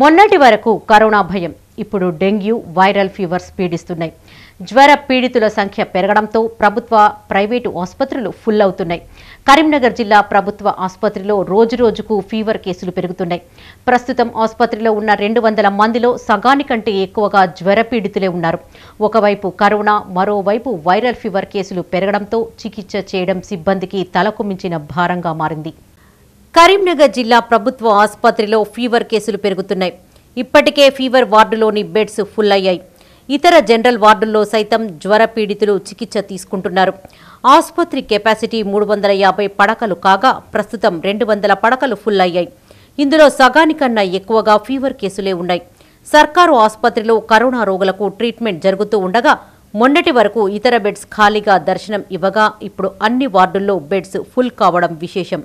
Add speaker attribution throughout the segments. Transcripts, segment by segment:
Speaker 1: మొన్నటి వరకు కరోనా భయం ఇప్పుడు డెంగ్యూ వైరల్ ఫీవర్స్ పీడిస్తున్నాయి జ్వర పీడితుల సంఖ్య పెరగడంతో ప్రభుత్వ ప్రైవేటు ఆసుపత్రులు ఫుల్ అవుతున్నాయి కరీంనగర్ జిల్లా ప్రభుత్వ ఆసుపత్రిలో రోజురోజుకు ఫీవర్ కేసులు పెరుగుతున్నాయి ప్రస్తుతం ఆసుపత్రిలో ఉన్న రెండు వందల మందిలో సగానికంటే ఎక్కువగా జ్వర పీడితులే ఉన్నారు ఒకవైపు కరోనా మరోవైపు వైరల్ ఫీవర్ కేసులు పెరగడంతో చికిత్స చేయడం సిబ్బందికి తలకు మించిన భారంగా మారింది కరీంనగర్ జిల్లా ప్రభుత్వ ఆసుపత్రిలో ఫీవర్ కేసులు పెరుగుతున్నాయి ఇప్పటికే ఫీవర్ వార్డులోని బెడ్స్ ఫుల్ అయ్యాయి ఇతర జనరల్ వార్డుల్లో సైతం జ్వర పీడితులు చికిత్స తీసుకుంటున్నారు ఆసుపత్రి కెపాసిటీ మూడు వందల యాభై పడకలు కాగా ప్రస్తుతం రెండు వందల పడకలు ఫుల్ అయ్యాయి ఇందులో సగానికన్నా ఎక్కువగా ఫీవర్ కేసులే ఉన్నాయి సర్కారు ఆసుపత్రిలో కరోనా రోగులకు ట్రీట్మెంట్ జరుగుతూ ఉండగా మొన్నటి వరకు ఇతర బెడ్స్ ఖాళీగా దర్శనం ఇవ్వగా ఇప్పుడు అన్ని వార్డుల్లో బెడ్స్ ఫుల్ కావడం విశేషం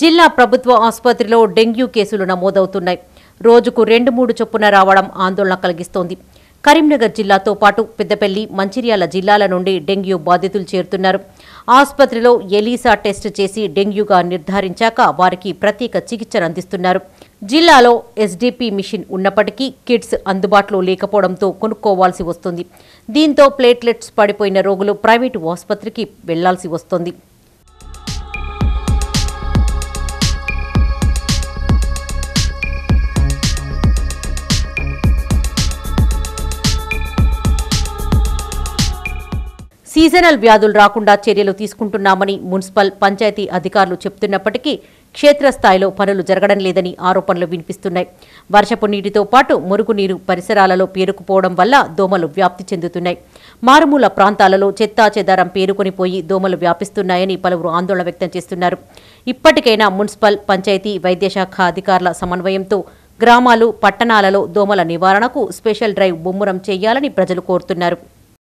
Speaker 1: జిల్లా ప్రభుత్వ ఆసుపత్రిలో డెంగ్యూ కేసులు నమోదవుతున్నాయి రోజుకు రెండు మూడు చొప్పున రావడం ఆందోళన కలిగిస్తోంది కరీంనగర్ జిల్లాతో పాటు పెద్దపల్లి మంచిర్యాల జిల్లాల నుండి డెంగ్యూ బాధితులు చేరుతున్నారు ఆసుపత్రిలో ఎలీసా టెస్ట్ చేసి డెంగ్యూగా నిర్ధారించాక వారికి ప్రత్యేక చికిత్సను అందిస్తున్నారు జిల్లాలో ఎస్డీపీ మిషన్ ఉన్నప్పటికీ కిట్స్ అందుబాటులో లేకపోవడంతో కొనుక్కోవాల్సి వస్తుంది దీంతో ప్లేట్లెట్స్ పడిపోయిన రోగులు ప్రైవేటు ఆసుపత్రికి వెళ్లాల్సి వస్తోంది సీజనల్ వ్యాధులు రాకుండా చర్యలు తీసుకుంటున్నామని మున్సిపల్ పంచాయతీ అధికారులు చెబుతున్నప్పటికీ క్షేత్రస్థాయిలో పనులు జరగడం లేదని ఆరోపణలు వినిపిస్తున్నాయి వర్షపు నీటితో పాటు మురుగునీరు పరిసరాలలో పేరుకుపోవడం వల్ల దోమలు వ్యాప్తి చెందుతున్నాయి మారుమూల ప్రాంతాలలో చెత్తా చెదారం పేరుకొనిపోయి దోమలు వ్యాపిస్తున్నాయని పలువురు ఆందోళన వ్యక్తం చేస్తున్నారు ఇప్పటికైనా మున్సిపల్ పంచాయతీ వైద్యశాఖ అధికారుల సమన్వయంతో గ్రామాలు పట్టణాలలో దోమల నివారణకు స్పెషల్ డ్రైవ్ ముమ్మరం చేయాలని ప్రజలు కోరుతున్నారు